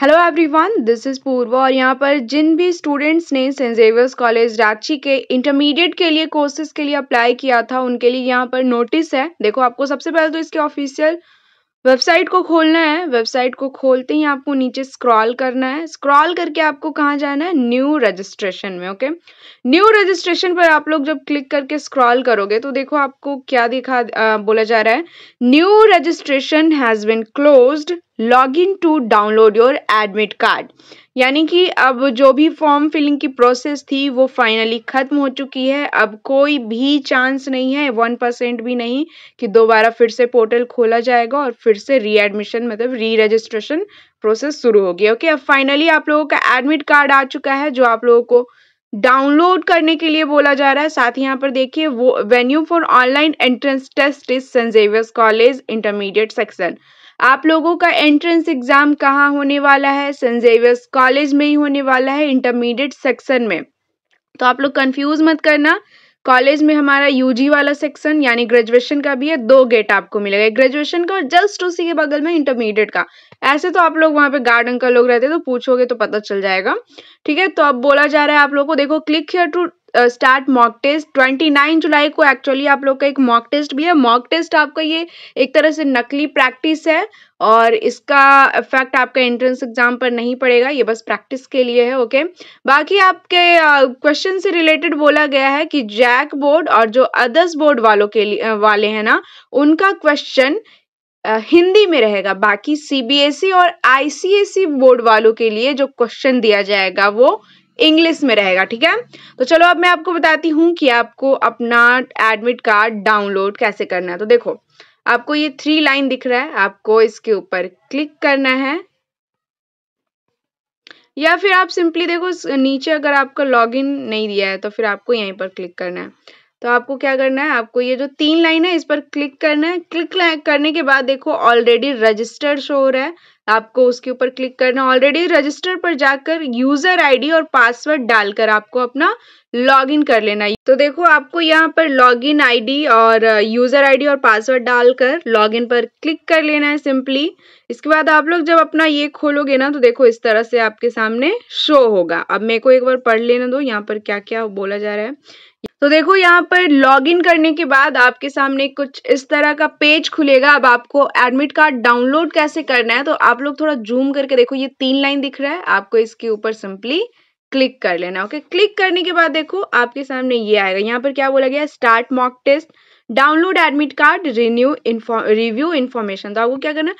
Hello everyone this is पूर्व और यहाँ पर जिन भी स्टूडेंट्स ने सेंट जेवियर्स कॉलेज रांची के इंटरमीडिएट के लिए कोर्सेज के लिए अप्लाई किया था उनके लिए यहाँ पर नोटिस है देखो आपको सबसे पहले तो इसके ऑफिशियल वेबसाइट को खोलना है वेबसाइट को खोलते ही आपको नीचे स्क्रॉल करना है स्क्रॉल करके आपको कहाँ जाना है न्यू रजिस्ट्रेशन में ओके न्यू रजिस्ट्रेशन पर आप लोग जब क्लिक करके स्क्रॉल करोगे तो देखो आपको क्या दिखा आ, बोला जा रहा है new registration has been closed log in to download your admit card यानी कि अब जो भी फॉर्म फिलिंग की प्रोसेस थी वो फाइनली ख़त्म हो चुकी है अब कोई भी चांस नहीं है वन परसेंट भी नहीं कि दोबारा फिर से पोर्टल खोला जाएगा और फिर से री एडमिशन मतलब री रजिस्ट्रेशन प्रोसेस शुरू होगी ओके अब फाइनली आप लोगों का एडमिट कार्ड आ चुका है जो आप लोगों को डाउनलोड करने के लिए बोला जा रहा है साथ ही यहाँ पर देखिए वो venue for online entrance test is Saint Xavier's college intermediate section आप लोगों का एंट्रेंस एग्जाम कहाँ होने वाला है सेंट जेवियर्स कॉलेज में ही होने वाला है इंटरमीडिएट सेक्शन में तो आप लोग कंफ्यूज मत करना कॉलेज में हमारा यूजी वाला सेक्शन यानी ग्रेजुएशन का भी है दो गेट आपको मिलेगा ग्रेजुएशन का और जस्ट उसी के बगल में इंटरमीडिएट का ऐसे तो आप लोग वहाँ पे गार्डन का लोग रहते तो पूछोगे तो पता चल जाएगा ठीक है तो अब बोला जा रहा है आप लोग को देखो click here to start mock test 29 जुलाई को एक्चुअली आप लोग का एक मॉक टेस्ट भी है मॉक टेस्ट आपका ये एक तरह से नकली प्रैक्टिस है और इसका इफेक्ट आपका एंट्रेंस एग्जाम पर नहीं पड़ेगा ये बस प्रैक्टिस के लिए है ओके बाकी आपके क्वेश्चन uh, से रिलेटेड बोला गया है कि जैक बोर्ड और जो अदर्स बोर्ड वालों के लिए uh, वाले हैं ना उनका क्वेश्चन हिंदी में रहेगा बाकी सीबीएसई e और आईसीएसई e बोर्ड वालों के लिए जो क्वेश्चन दिया जाएगा वो इंग्लिश में रहेगा ठीक है तो चलो अब मैं आपको बताती हूँ कि आपको अपना एडमिट कार्ड डाउनलोड कैसे करना है तो देखो आपको ये थ्री लाइन दिख रहा है आपको इसके ऊपर क्लिक करना है या फिर आप सिंपली देखो नीचे अगर आपका लॉगिन नहीं दिया है तो फिर आपको यहीं पर क्लिक करना है तो आपको क्या करना है आपको ये जो तीन लाइन है इस पर क्लिक करना है क्लिक करने के बाद देखो ऑलरेडी रजिस्टर्ड शो हो रहा है आपको उसके ऊपर क्लिक करना ऑलरेडी रजिस्टर पर जाकर यूजर आईडी और पासवर्ड डालकर आपको अपना लॉगिन कर लेना तो देखो आपको यहाँ पर लॉगिन आईडी और यूजर uh, आईडी और पासवर्ड डालकर लॉगिन पर क्लिक कर लेना है सिंपली इसके बाद आप लोग जब अपना ये खोलोगे ना तो देखो इस तरह से आपके सामने शो होगा अब मेरे को एक बार पढ़ लेना दो यहाँ पर क्या क्या बोला जा रहा है तो देखो यहाँ पर लॉग इन करने के बाद आपके सामने कुछ इस तरह का पेज खुलेगा अब आपको एडमिट कार्ड डाउनलोड कैसे करना है तो आप आप लोग थोड़ा जूम करके देखो ये तीन लाइन दिख रहा है आपको इसके ऊपर सिंपली क्लिक कर लेना ओके क्लिक करने के बाद देखो आपके सामने ये आएगा यहाँ पर क्या बोला गया start mock test download admit card renew review information तो आपको क्या करना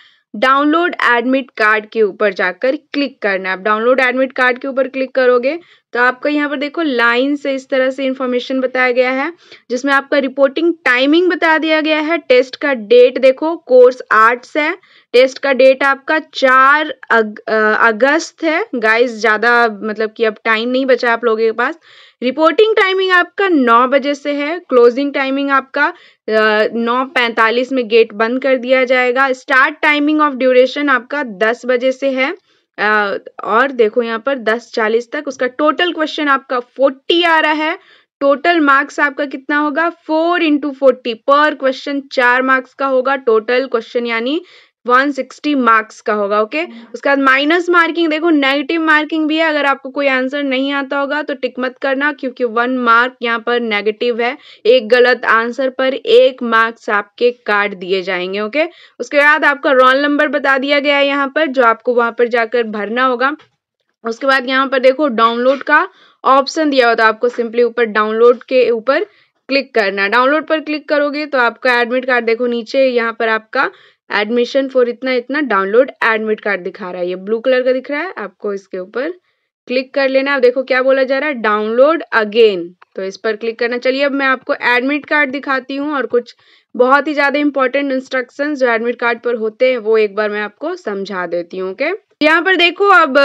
डाउनलोड एडमिट कार्ड के ऊपर जाकर क्लिक करना है आप डाउनलोड एडमिट कार्ड के ऊपर क्लिक करोगे तो आपका यहाँ पर देखो लाइन से इस तरह से इन्फॉर्मेशन बताया गया है जिसमें आपका रिपोर्टिंग टाइमिंग बता दिया गया है टेस्ट का डेट देखो कोर्स आर्ट्स है टेस्ट का डेट आपका चार अग, अगस्त है गाइस ज़्यादा मतलब कि अब टाइम नहीं बचा आप लोगों के पास रिपोर्टिंग टाइमिंग आपका नौ बजे से है क्लोजिंग टाइमिंग आपका नौ पैंतालीस में गेट बंद कर दिया जाएगा स्टार्ट टाइमिंग ऑफ ड्यूरेशन आपका दस बजे से है और देखो यहाँ पर दस चालीस तक उसका टोटल क्वेश्चन आपका फोर्टी आ रहा है टोटल मार्क्स आपका कितना होगा फोर इंटू फोर्टी पर क्वेश्चन चार मार्क्स का होगा टोटल क्वेश्चन यानी वन सिक्सटी मार्क्स का होगा ओके हम्म। उसके बाद माइनस मार्किंग देखो नेगेटिव मार्किंग भी है अगर आपको कोई आंसर नहीं आता होगा तो टिक मत करना क्योंकि वन मार्क यहाँ पर नेगेटिव है एक गलत आंसर पर एक मार्क्स आपके काट दिए जाएंगे ओके उसके बाद आपका रोल नंबर बता दिया गया है यहाँ पर जो आपको वहां पर जाकर भरना होगा उसके बाद यहाँ पर देखो डाउनलोड का ऑप्शन दिया होता है आपको सिंपली ऊपर डाउनलोड के ऊपर क्लिक करना डाउनलोड पर क्लिक करोगे तो आपका एडमिट कार्ड देखो नीचे यहाँ पर आपका एडमिशन फॉर इतना इतना डाउनलोड एडमिट कार्ड दिखा रहा है ये ब्लू कलर का दिख रहा है आपको इसके ऊपर क्लिक कर लेना आप देखो क्या बोला जा रहा है डाउनलोड अगेन तो इस पर क्लिक करना चलिए अब मैं आपको एडमिट कार्ड दिखाती हूँ और कुछ बहुत ही ज़्यादा इंपॉर्टेंट इंस्ट्रक्शंस जो एडमिट कार्ड पर होते हैं वो एक बार मैं आपको समझा देती हूँ ओके okay? यहाँ पर देखो अब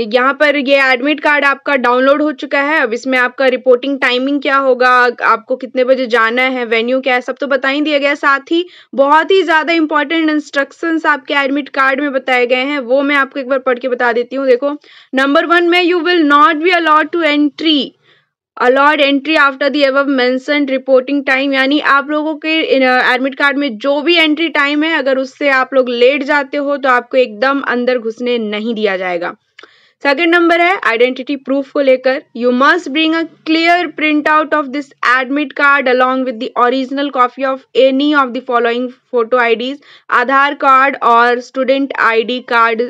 यहाँ पर ये एडमिट कार्ड आपका डाउनलोड हो चुका है अब इसमें आपका रिपोर्टिंग टाइमिंग क्या होगा आपको कितने बजे जाना है वेन्यू क्या है सब तो बता ही दिया गया साथ ही बहुत ही ज़्यादा इंपॉर्टेंट इंस्ट्रक्शंस आपके एडमिट कार्ड में बताए गए हैं वो मैं आपको एक बार पढ़ के बता देती हूँ देखो नंबर वन में you will not be allowed to entry allowed entry after the एव मैंसन रिपोर्टिंग टाइम यानी आप लोगों के एडमिट कार्ड में जो भी एंट्री टाइम है अगर उससे आप लोग लेट जाते हो तो आपको एकदम अंदर घुसने नहीं दिया जाएगा सेकेंड नंबर है आइडेंटिटी प्रूफ को लेकर you must bring a clear print out of this admit card along with the original copy of any of the following photo IDs Aadhaar card और student ID card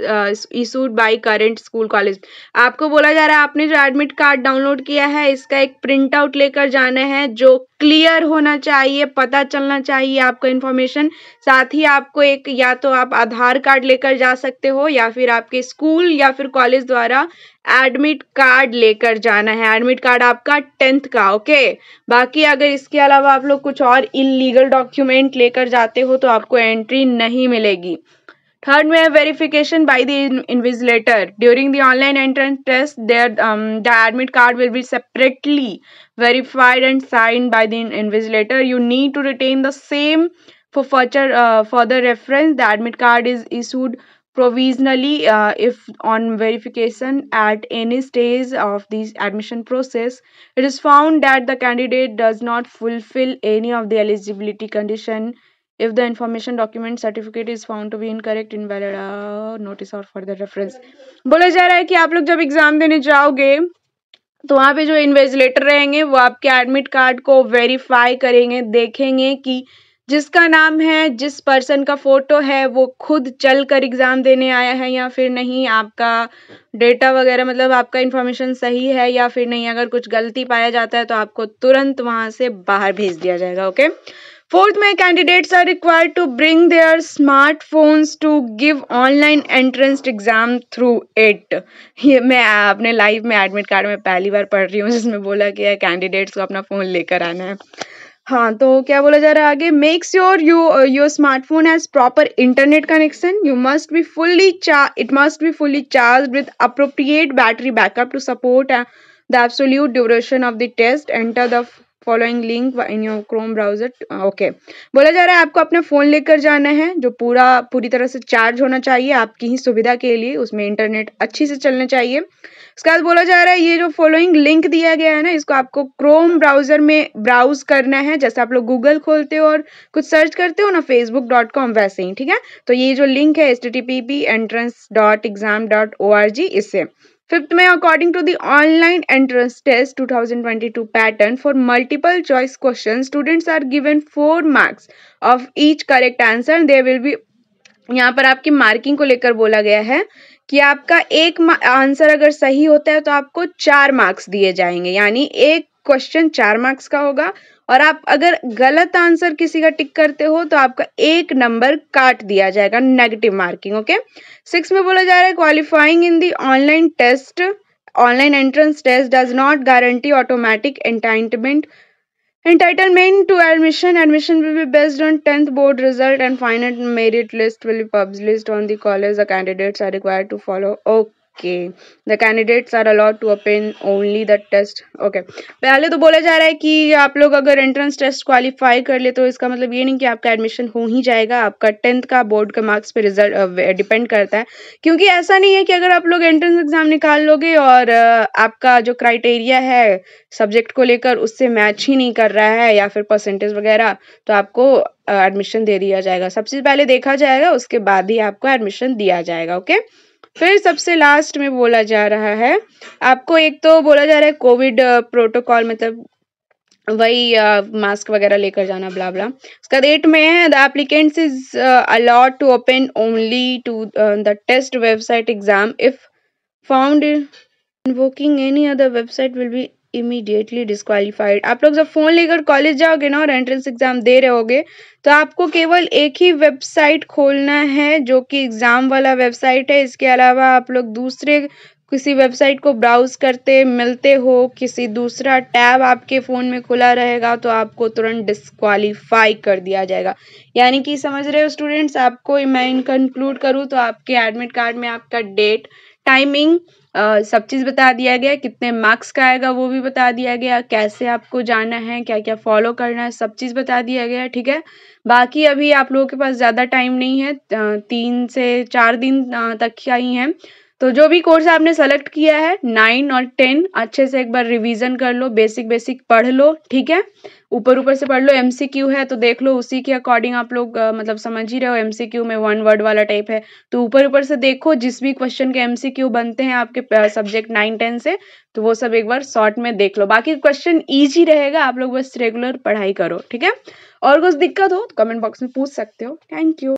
issued by current school college आपको बोला जा रहा है आपने जो admit card download किया है इसका एक प्रिंट आउट लेकर जाना है जो क्लियर होना चाहिए पता चलना चाहिए आपको इन्फॉर्मेशन साथ ही आपको एक या तो आप आधार कार्ड लेकर जा सकते हो या फिर आपके स्कूल या फिर कॉलेज द्वारा एडमिट कार्ड लेकर जाना है एडमिट कार्ड आपका टेंथ का ओके बाकी अगर इसके अलावा आप लोग कुछ और इलीगल डॉक्यूमेंट लेकर जाते हो तो आपको एंट्री नहीं मिलेगी Third, verification by the invigilator. During the online entrance test, Their um, the admit card will be separately verified and signed by the invigilator. You need to retain the same for further, uh, further reference. The admit card is issued provisionally uh, if on verification at any stage of this admission process it is found that the candidate does not fulfill any of the eligibility condition If the information document certificate is found to be incorrect, invalid uh, notice or further reference. बोला जा रहा है कि आप लोग जब exam देने जाओगे तो वहाँ पे जो इन्वेजिलेटर रहेंगे वो आपके एडमिट कार्ड को वेरीफाई करेंगे देखेंगे कि जिसका नाम है जिस पर्सन का फोटो है वो खुद चल कर एग्ज़ाम देने आया है या फिर नहीं आपका डेटा वगैरह मतलब आपका इन्फॉर्मेशन सही है या फिर नहीं अगर कुछ गलती पाया जाता है तो आपको तुरंत वहाँ से बाहर भेज दिया जाएगा ओके फोर्थ में candidates are required to bring their smartphones to give online entrance exam through it ये मैं अपने लाइफ में एडमिट कार्ड में पहली बार पढ़ रही हूँ जिसमें बोला गया है कैंडिडेट्स को अपना फ़ोन लेकर आना है हाँ तो क्या बोला जा रहा है आगे make sure you your smartphone has proper internet connection you must be fully charge it must be fully charge with appropriate battery backup to support the absolute duration of the test enter the following link in your Chrome browser okay बोला जा रहा है आपको अपने phone लेकर जाना है जो पूरा पूरी तरह से चार्ज होना चाहिए आपकी ही सुविधा के लिए उसमें इंटरनेट अच्छी से चलना चाहिए उसके बाद बोला जा रहा है ये जो फॉलोइंग लिंक दिया गया है ना इसको आपको क्रोम ब्राउज़र में ब्राउज करना है जैसे आप लोग गूगल खोलते हो और कुछ सर्च करते हो ना फेसबुक डॉट कॉम वैसे ही ठीक है तो ये जो लिंक है S T T P P entrance dot exam dot O R G इससे फिफ्थ में according to the online entrance test 2022 pattern for multiple choice question students are given four marks of each correct answer they will be यहाँ पर आपकी marking को लेकर बोला गया है कि आपका एक आंसर अगर सही होता है तो आपको चार मार्क्स दिए जाएंगे यानी एक क्वेश्चन चार मार्क्स का होगा और आप अगर गलत आंसर किसी का टिक करते हो तो आपका एक नंबर काट दिया जाएगा नेगेटिव मार्किंग ओके सिक्स में बोला जा रहा है qualifying in the online test online entrance test does not guarantee automatic entitlement Entitlement to admission. Admission will be based on 10th board result and final merit list will be published on the college. The candidates are required to follow. Okay. Okay the candidates are allowed to open only the test okay पहले तो बोला जा रहा है कि आप लोग अगर एंट्रेंस टेस्ट क्वालिफाई कर ले तो इसका मतलब ये नहीं कि आपका एडमिशन हो ही जाएगा आपका टेंथ का बोर्ड के मार्क्स पे रिजल्ट डिपेंड uh, करता है क्योंकि ऐसा नहीं है कि अगर आप लोग एंट्रेंस एग्जाम निकाल लोगे और uh, आपका जो क्राइटेरिया है सब्जेक्ट को लेकर उससे मैच ही नहीं कर रहा है या फिर परसेंटेज वगैरह तो आपको एडमिशन uh, दे दिया जाएगा सबसे पहले देखा जाएगा उसके बाद ही आपको एडमिशन दिया जाएगा ओके okay? फिर सबसे लास्ट में बोला जा रहा है आपको एक तो बोला जा रहा है कोविड प्रोटोकॉल uh, मतलब वही मास्क uh, वगैरह लेकर जाना ब्ला ब्ला उसका डेट में है the applicants is allowed to open only to the test website exam if found working any other website will be immediately disqualified आप लोग जब फ़ोन लेकर कॉलेज जाओगे ना और एंट्रेंस एग्ज़ाम दे रहे होगे तो आपको केवल एक ही वेबसाइट खोलना है जो कि एग्ज़ाम वाला वेबसाइट है इसके अलावा आप लोग दूसरे किसी वेबसाइट को ब्राउज़ करते मिलते हो किसी दूसरा टैब आपके फ़ोन में खुला रहेगा तो आपको तुरंत डिस्कालीफाई कर दिया जाएगा यानी कि समझ रहे हो स्टूडेंट्स आपको मैं कंक्लूड करूँ तो आपके एडमिट कार्ड में आपका डेट टाइमिंग अ सब चीज़ बता दिया गया कितने मार्क्स का आएगा वो भी बता दिया गया कैसे आपको जाना है क्या-क्या फॉलो करना है सब चीज़ बता दिया गया है ठीक है। बाकी अभी आप लोगों के पास ज़्यादा टाइम नहीं है तीन से चार दिन तक ही आई है। तो जो भी कोर्स आपने सेलेक्ट किया है नाइन और टेन अच्छे से एक बार रिवीजन कर लो बेसिक बेसिक पढ़ लो ठीक है ऊपर ऊपर से पढ़ लो एमसीक्यू है तो देख लो उसी के अकॉर्डिंग आप लोग आ, मतलब समझ ही रहे हो एमसीक्यू में वन वर्ड वाला टाइप है तो ऊपर ऊपर से देखो जिस भी क्वेश्चन के एमसीक्यू बनते हैं आपके सब्जेक्ट नाइन टेन से तो वो सब एक बार शॉर्ट में देख लो बाकी क्वेश्चन ईजी रहेगा आप लोग बस रेगुलर पढ़ाई करो ठीक है और कुछ दिक्कत हो तो कमेंट बॉक्स में पूछ सकते हो थैंक यू